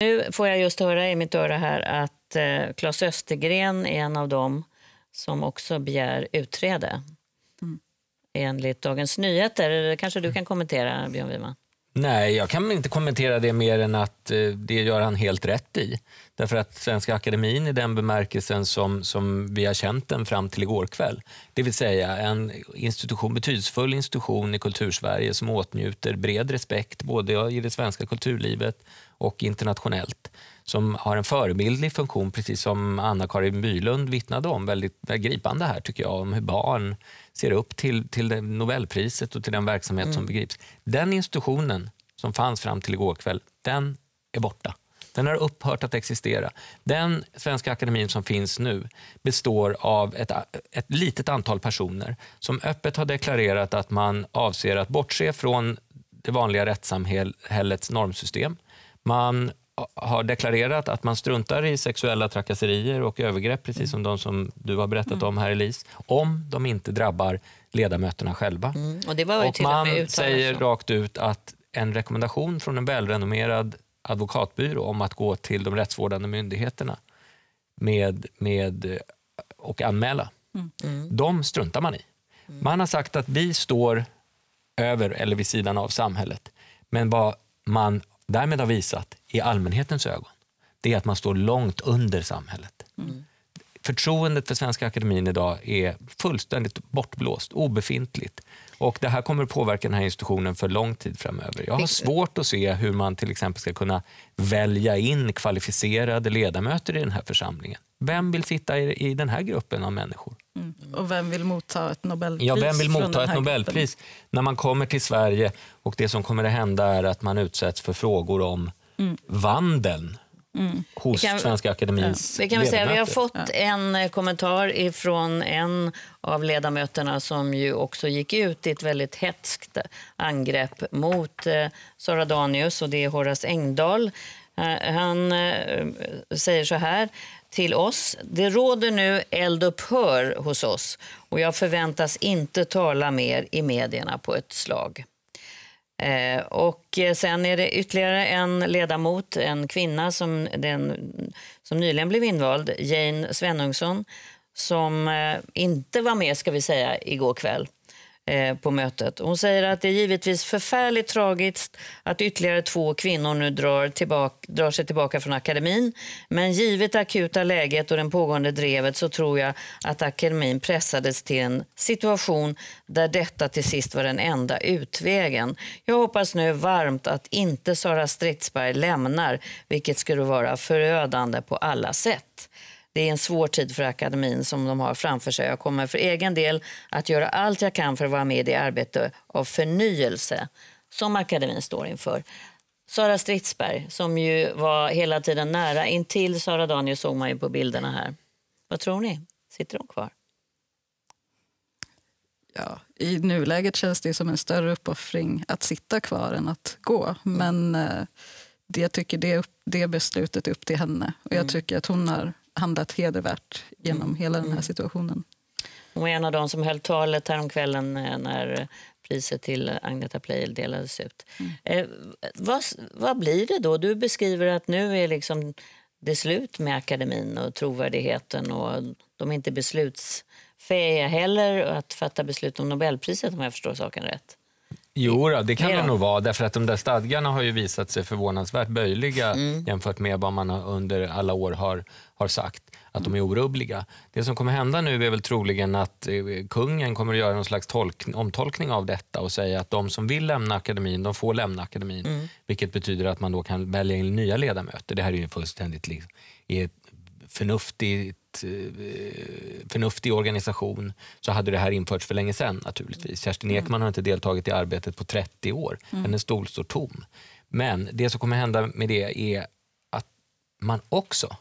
Nu får jag just höra i mitt öra här att eh, Claes Östergren är en av dem som också begär utträde. Mm. Enligt Dagens Nyheter. Kanske du kan kommentera, Björn Wiman? Nej, jag kan inte kommentera det mer än att eh, det gör han helt rätt i. Därför att Svenska Akademin i den bemärkelsen som, som vi har känt den fram till igår kväll, det vill säga en institution, betydelsefull institution i kultursverige som åtnjuter bred respekt både i det svenska kulturlivet och internationellt, som har en förebildlig funktion, precis som Anna-Karin Bylund vittnade om, väldigt, väldigt gripande här tycker jag, om hur barn ser upp till, till Nobelpriset och till den verksamhet mm. som begrips. Den institutionen som fanns fram till igår kväll, den är borta. Den har upphört att existera. Den Svenska Akademin som finns nu består av ett, ett litet antal personer som öppet har deklarerat att man avser att bortse från det vanliga rättssamhällets normsystem. Man har deklarerat att man struntar i sexuella trakasserier och övergrepp, precis som de som du har berättat om här Elise, om de inte drabbar ledamöterna själva. Mm. Och, och man säger rakt ut att en rekommendation från en välrenommerad advokatbyrå om att gå till de rättsvårdande myndigheterna med, med, eh, och anmäla. Mm. mm. De struntar man i. Mm. Man har sagt att vi står över eller vid sidan av samhället. Men vad man därmed har visat i allmänhetens ögon, det är att man står långt under samhället. Mm förtroendet för Svenska Akademin idag är fullständigt bortblåst, obefintligt. Och det här kommer att påverka den här institutionen för lång tid framöver. Jag har svårt att se hur man till exempel ska kunna välja in kvalificerade ledamöter i den här församlingen. Vem vill sitta i, den här gruppen av människor? Mm. Och vem vill motta ett Nobelpris? Ja, vem vill motta ett Nobelpris? Gruppen? När man kommer till Sverige och det som kommer att hända är att man utsätts för frågor om mm. vandeln Mm. hos kan, Svenska Akademiens ja. vi, kan vi, säga, vi har fått ja. en eh, kommentar från en av ledamöterna som ju också gick ut i ett väldigt hetskt angrepp mot eh, Sara Danius och det är Horace Engdahl. Eh, han eh, säger så här till oss. Det råder nu eldupphör hos oss och jag förväntas inte tala mer i medierna på ett slag. Eh, och sen är det ytterligare en ledamot, en kvinna som, den, som nyligen blev invald, Jane Svenungsson, som eh, inte var med ska vi säga igår kväll. Eh, på mötet. Hon säger att det är givetvis förfärligt tragiskt att ytterligare två kvinnor nu drar, tillbaka, drar sig tillbaka från akademin. Men givet det akuta läget och den pågående drevet så tror jag att akademin pressades till en situation där detta till sist var den enda utvägen. Jag hoppas nu varmt att inte Sara Stridsberg lämnar, vilket skulle vara förödande på alla sätt. Det är en svår tid för akademin som de har framför sig. Jag kommer för egen del att göra allt jag kan för att vara med i det arbete av förnyelse som akademin står inför. Sara Stridsberg, som ju var hela tiden nära intill Sara Danius såg man ju på bilderna här. Vad tror ni? Sitter hon kvar? Ja, I nuläget känns det som en större uppoffring att sitta kvar än att gå. Men eh, det, jag tycker det, det beslutet är upp till henne. Och Jag mm. tycker att hon har handlat hedervärt genom mm. hela den här mm. situationen. Hon var en av de som höll talet häromkvällen eh, när priset till Agneta Pleijel delades ut. Mm. Eh, vad, vad, blir det då? Du beskriver att nu är liksom det slut med akademin och trovärdigheten och de är inte beslutsfähiga heller att fatta beslut om Nobelpriset om jag förstår saken rätt. Jo, det kan det nog vara, därför att de där stadgarna har ju visat sig förvånansvärt böjliga mm. jämfört med vad man under alla år har, har sagt, att de är orubbliga. Det som kommer hända nu är väl troligen att eh, kungen kommer att göra någon slags tolk, omtolkning av detta och säga att de som vill lämna akademin, de får lämna akademin, mm. vilket betyder att man då kan välja in nya ledamöter. Det här är ju fullständigt liksom, är förnuftigt Eh, förnuftig organisation så hade det här införts för länge sedan naturligtvis. Kerstin mm. Ekman har inte deltagit i arbetet på 30 år. Mm. Hennes stol står tom. Men det som kommer hända med det är att man också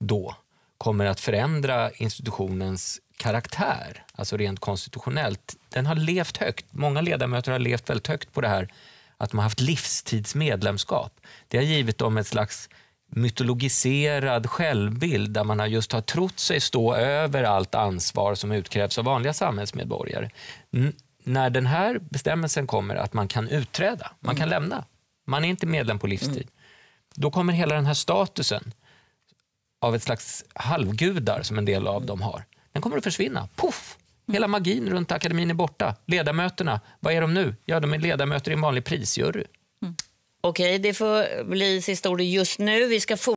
då kommer att förändra institutionens karaktär, alltså rent konstitutionellt. Den har levt högt. Många ledamöter har levt väldigt högt på det här att de har haft livstidsmedlemskap. Det har givit dem ett slags mytologiserad självbild där man har just har trott sig stå över allt ansvar som utkrävs av vanliga samhällsmedborgare. N när den här bestämmelsen kommer att man kan utträda, man kan mm. lämna, man är inte medlem på livstid, mm. då kommer hela den här statusen av ett slags halvgudar som en del av dem har, den kommer att försvinna. Puff! Hela magin runt akademin är borta. Ledamöterna, vad är de nu? Ja, de är ledamöter i en vanlig prisjury. Okej, det får bli sista ordet just nu. Vi ska